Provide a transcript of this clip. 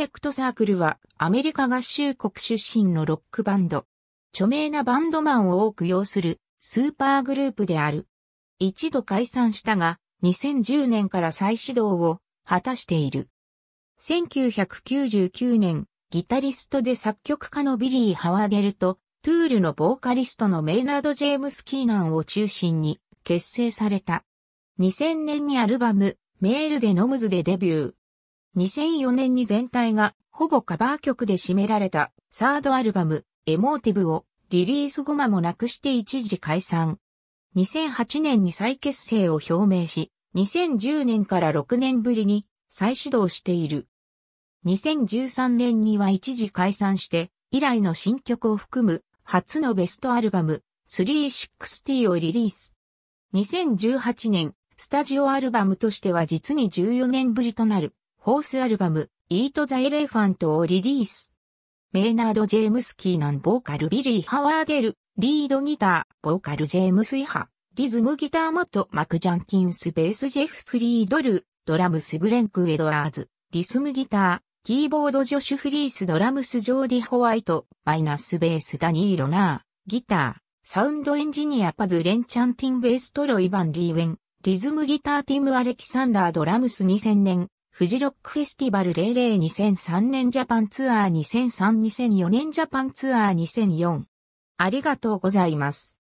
フェクトサークルはアメリカ合衆国出身のロックバンド。著名なバンドマンを多く要するスーパーグループである。一度解散したが2010年から再始動を果たしている。1999年、ギタリストで作曲家のビリー・ハワデルと、トゥールのボーカリストのメイナード・ジェームス・キーナンを中心に結成された。2000年にアルバム、メールでノムズでデビュー。2004年に全体がほぼカバー曲で占められたサードアルバムエモーティブをリリース後間もなくして一時解散。2008年に再結成を表明し、2010年から6年ぶりに再始動している。2013年には一時解散して、以来の新曲を含む初のベストアルバム360をリリース。2018年、スタジオアルバムとしては実に14年ぶりとなる。フォースアルバム、Eat the Elephant をリリース。メイナード・ジェームス・キーナン、ボーカル、ビリー・ハワーデル、リードギター、ボーカル、ジェームス・イハ、リズムギター、マット、マク・ジャンキンス、ベース、ジェフ・フリードル、ドラムス、グレンク・エドワーズ、リズムギター、キーボード、ジョシュ・フリース、ドラムス、ジョーディ・ホワイト、マイナス、ベース、ダニー・ロナー、ギター、サウンドエンジニア、パズ・レンチャンティン、ベース、トロイ・バン・リーウェン、リズムギター、ティム・アレキサンダー、ドラムス、2000年、フジロックフェスティバル002003年ジャパンツアー2003-2004年ジャパンツアー2004。ありがとうございます。